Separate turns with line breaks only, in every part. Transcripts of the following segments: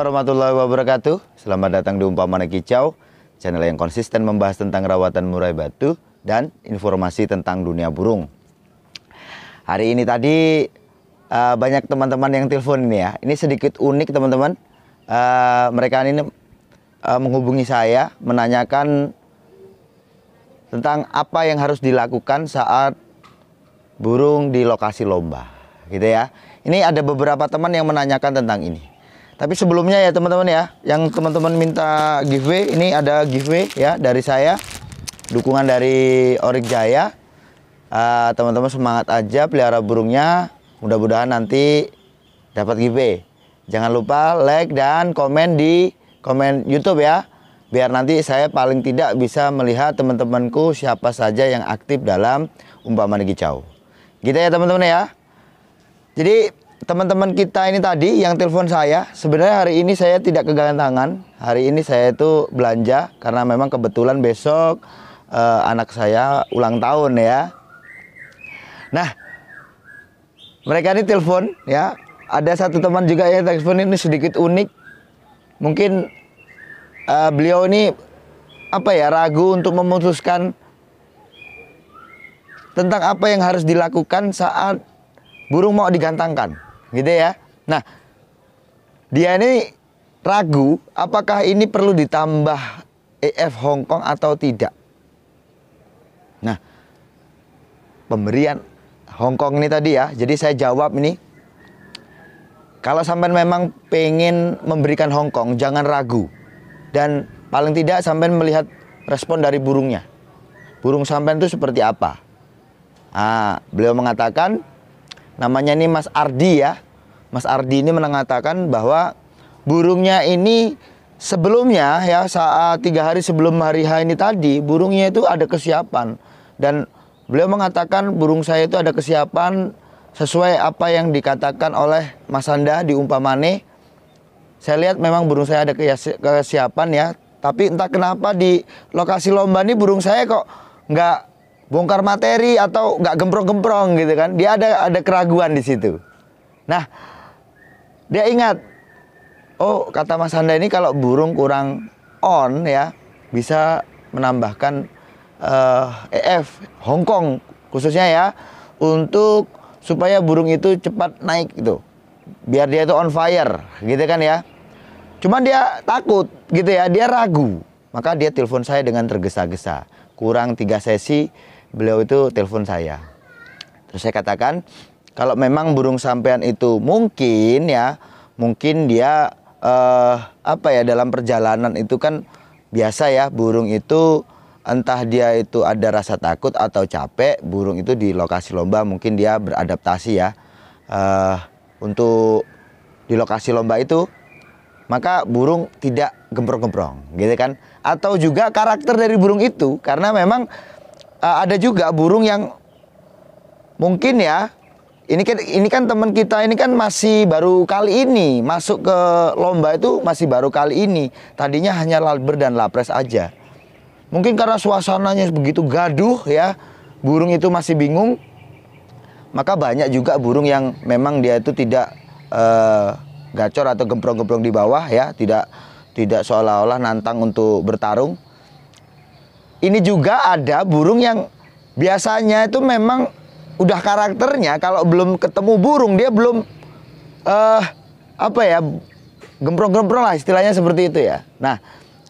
warahmatullahi wabarakatuh Selamat datang di Umpamana Kicau Channel yang konsisten membahas tentang rawatan murai batu Dan informasi tentang dunia burung Hari ini tadi uh, banyak teman-teman yang telepon ini ya Ini sedikit unik teman-teman uh, Mereka ini uh, menghubungi saya Menanyakan tentang apa yang harus dilakukan saat burung di lokasi lomba gitu ya. Ini ada beberapa teman yang menanyakan tentang ini. Tapi sebelumnya ya teman-teman ya, yang teman-teman minta giveaway, ini ada giveaway ya dari saya. Dukungan dari Orik Jaya. Ah, teman-teman uh, semangat aja pelihara burungnya. Mudah-mudahan nanti dapat giveaway. Jangan lupa like dan komen di komen YouTube ya. Biar nanti saya paling tidak bisa melihat teman-temanku siapa saja yang aktif dalam umpaman kicau. Gitu ya teman-teman ya. Jadi teman-teman kita ini tadi yang telepon saya, sebenarnya hari ini saya tidak kegantangan. Hari ini saya itu belanja karena memang kebetulan besok uh, anak saya ulang tahun ya. Nah, mereka ini telepon ya. Ada satu teman juga yang telepon ini sedikit unik. Mungkin uh, beliau ini apa ya ragu untuk memutuskan tentang apa yang harus dilakukan saat burung mau digantangkan gitu ya. Nah, dia ini ragu apakah ini perlu ditambah EF Hong Kong atau tidak. Nah, pemberian Hong Kong ini tadi ya. Jadi saya jawab ini kalau sampean memang pengen memberikan Hong Kong jangan ragu. Dan paling tidak sampean melihat respon dari burungnya. Burung sampean itu seperti apa? Ah, beliau mengatakan namanya ini Mas Ardi ya. Mas Ardi ini mengatakan bahwa burungnya ini sebelumnya ya saat tiga hari sebelum hari H ini tadi burungnya itu ada kesiapan dan beliau mengatakan burung saya itu ada kesiapan sesuai apa yang dikatakan oleh Mas Anda di umpamane. Saya lihat memang burung saya ada kesiapan ya, tapi entah kenapa di lokasi lomba ini burung saya kok nggak bongkar materi atau nggak gemprong-gemprong gitu kan. Dia ada ada keraguan di situ. Nah, dia ingat, oh kata Mas Handa ini kalau burung kurang on ya bisa menambahkan uh, eh, EF Hongkong khususnya ya untuk supaya burung itu cepat naik gitu. Biar dia itu on fire gitu kan ya. Cuman dia takut gitu ya, dia ragu. Maka dia telepon saya dengan tergesa-gesa. Kurang tiga sesi beliau itu telepon saya. Terus saya katakan, kalau memang burung sampean itu mungkin ya, mungkin dia eh, apa ya dalam perjalanan itu kan biasa ya burung itu entah dia itu ada rasa takut atau capek, burung itu di lokasi lomba mungkin dia beradaptasi ya. Eh, untuk di lokasi lomba itu maka burung tidak gembrong-gembrong gitu kan atau juga karakter dari burung itu karena memang uh, ada juga burung yang mungkin ya ini kan ini kan teman kita ini kan masih baru kali ini masuk ke lomba itu masih baru kali ini tadinya hanya lalber dan lapres aja mungkin karena suasananya begitu gaduh ya burung itu masih bingung maka banyak juga burung yang memang dia itu tidak uh, gacor atau gemprong-gemprong di bawah ya tidak tidak seolah-olah nantang untuk bertarung ini juga ada burung yang biasanya itu memang udah karakternya kalau belum ketemu burung dia belum uh, apa ya gemprong-gemprong lah istilahnya seperti itu ya. Nah,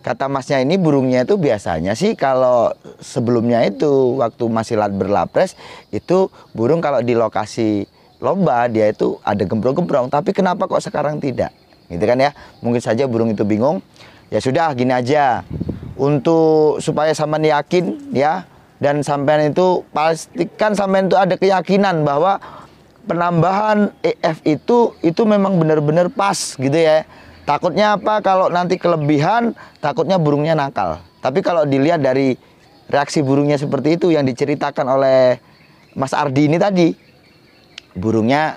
kata masnya ini burungnya itu biasanya sih kalau sebelumnya itu waktu masih lat berlapres itu burung kalau di lokasi lomba dia itu ada gemprong-gemprong tapi kenapa kok sekarang tidak? Gitu kan ya. Mungkin saja burung itu bingung. Ya sudah gini aja untuk supaya sampean yakin ya dan sampean itu pastikan sampean itu ada keyakinan bahwa penambahan EF itu itu memang benar-benar pas gitu ya. Takutnya apa kalau nanti kelebihan, takutnya burungnya nakal. Tapi kalau dilihat dari reaksi burungnya seperti itu yang diceritakan oleh Mas Ardi ini tadi, burungnya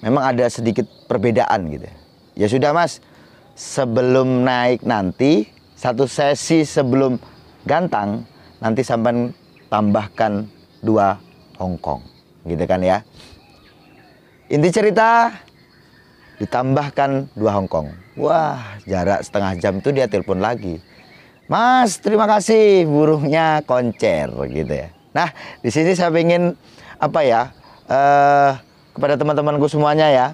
memang ada sedikit perbedaan gitu. Ya sudah Mas, sebelum naik nanti satu sesi sebelum gantang nanti sampai tambahkan dua Hongkong gitu kan ya inti cerita ditambahkan dua Hongkong wah jarak setengah jam itu dia telepon lagi Mas terima kasih burungnya koncer gitu ya nah di sini saya ingin apa ya eh, kepada teman-temanku semuanya ya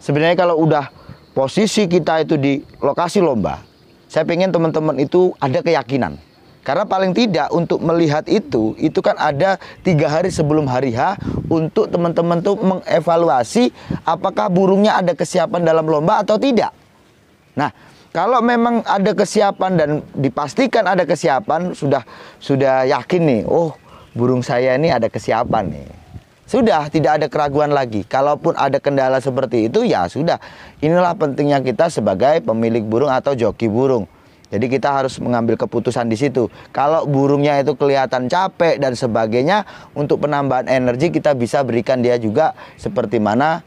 sebenarnya kalau udah posisi kita itu di lokasi lomba saya pengen teman-teman itu ada keyakinan. Karena paling tidak untuk melihat itu, itu kan ada tiga hari sebelum hari H untuk teman-teman tuh mengevaluasi apakah burungnya ada kesiapan dalam lomba atau tidak. Nah, kalau memang ada kesiapan dan dipastikan ada kesiapan, sudah sudah yakin nih, oh burung saya ini ada kesiapan nih sudah tidak ada keraguan lagi. Kalaupun ada kendala seperti itu ya sudah. Inilah pentingnya kita sebagai pemilik burung atau joki burung. Jadi kita harus mengambil keputusan di situ. Kalau burungnya itu kelihatan capek dan sebagainya, untuk penambahan energi kita bisa berikan dia juga seperti mana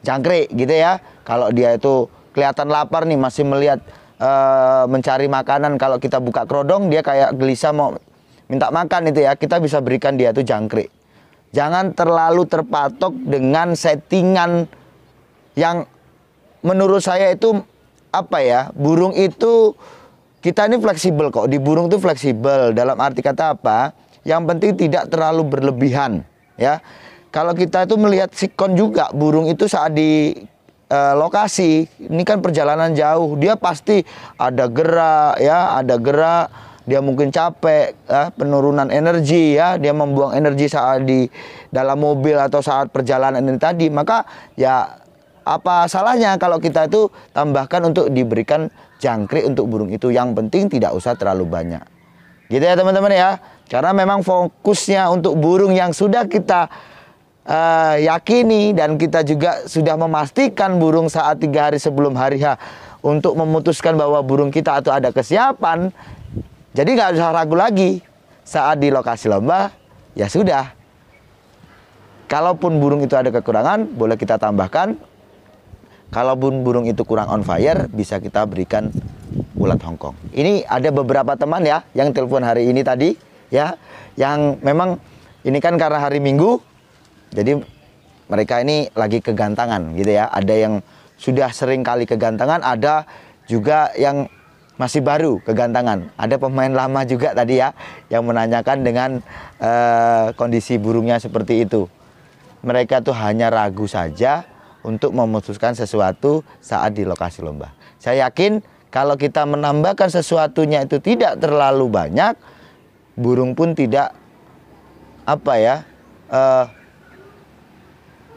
jangkrik gitu ya. Kalau dia itu kelihatan lapar nih masih melihat e, mencari makanan, kalau kita buka kerodong dia kayak gelisah mau minta makan itu ya, kita bisa berikan dia itu jangkrik. Jangan terlalu terpatok dengan settingan yang menurut saya itu apa ya? Burung itu kita ini fleksibel kok. Di burung itu fleksibel dalam arti kata apa? Yang penting tidak terlalu berlebihan, ya. Kalau kita itu melihat sikon juga burung itu saat di e, lokasi, ini kan perjalanan jauh, dia pasti ada gerak ya, ada gerak dia mungkin capek, ya, penurunan energi ya, dia membuang energi saat di dalam mobil atau saat perjalanan ini tadi, maka ya apa salahnya kalau kita itu tambahkan untuk diberikan jangkrik untuk burung itu. Yang penting tidak usah terlalu banyak. Gitu ya teman-teman ya. Karena memang fokusnya untuk burung yang sudah kita uh, yakini dan kita juga sudah memastikan burung saat tiga hari sebelum hari H untuk memutuskan bahwa burung kita atau ada kesiapan jadi nggak usah ragu lagi saat di lokasi lomba ya sudah. Kalaupun burung itu ada kekurangan, boleh kita tambahkan. Kalaupun burung itu kurang on fire, bisa kita berikan ulat Hongkong. Ini ada beberapa teman ya yang telepon hari ini tadi ya, yang memang ini kan karena hari Minggu, jadi mereka ini lagi kegantangan gitu ya. Ada yang sudah sering kali kegantangan, ada juga yang masih baru kegantangan. Ada pemain lama juga tadi ya yang menanyakan dengan uh, kondisi burungnya seperti itu. Mereka tuh hanya ragu saja untuk memutuskan sesuatu saat di lokasi lomba. Saya yakin kalau kita menambahkan sesuatunya itu tidak terlalu banyak, burung pun tidak apa ya uh,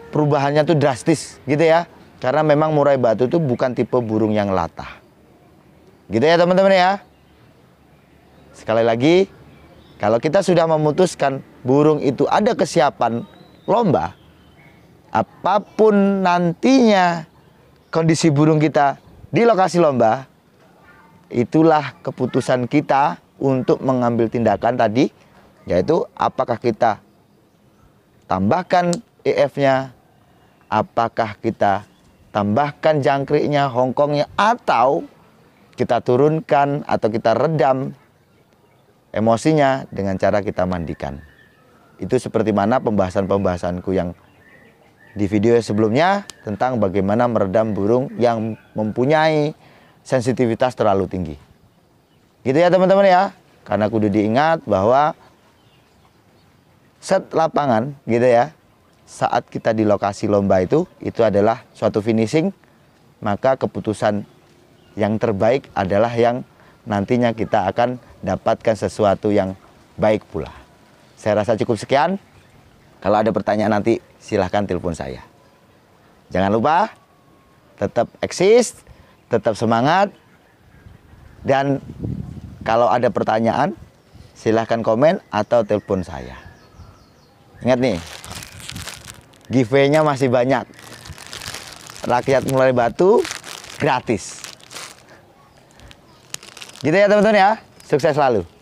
perubahannya tuh drastis gitu ya. Karena memang murai batu itu bukan tipe burung yang latah Gitu ya teman-teman ya. Sekali lagi, kalau kita sudah memutuskan burung itu ada kesiapan lomba, apapun nantinya kondisi burung kita di lokasi lomba, itulah keputusan kita untuk mengambil tindakan tadi, yaitu apakah kita tambahkan EF-nya, apakah kita tambahkan jangkriknya, hongkongnya, atau kita turunkan atau kita redam emosinya dengan cara kita mandikan. Itu seperti mana pembahasan-pembahasanku yang di video sebelumnya tentang bagaimana meredam burung yang mempunyai sensitivitas terlalu tinggi. Gitu ya teman-teman ya. Karena kudu diingat bahwa set lapangan gitu ya. Saat kita di lokasi lomba itu, itu adalah suatu finishing. Maka keputusan yang terbaik adalah yang nantinya kita akan dapatkan sesuatu yang baik pula. Saya rasa cukup sekian. Kalau ada pertanyaan nanti silahkan telepon saya. Jangan lupa tetap eksis, tetap semangat, dan kalau ada pertanyaan silahkan komen atau telepon saya. Ingat nih, giveaway-nya masih banyak. Rakyat mulai batu gratis. Gitu ya teman-teman ya. Sukses selalu.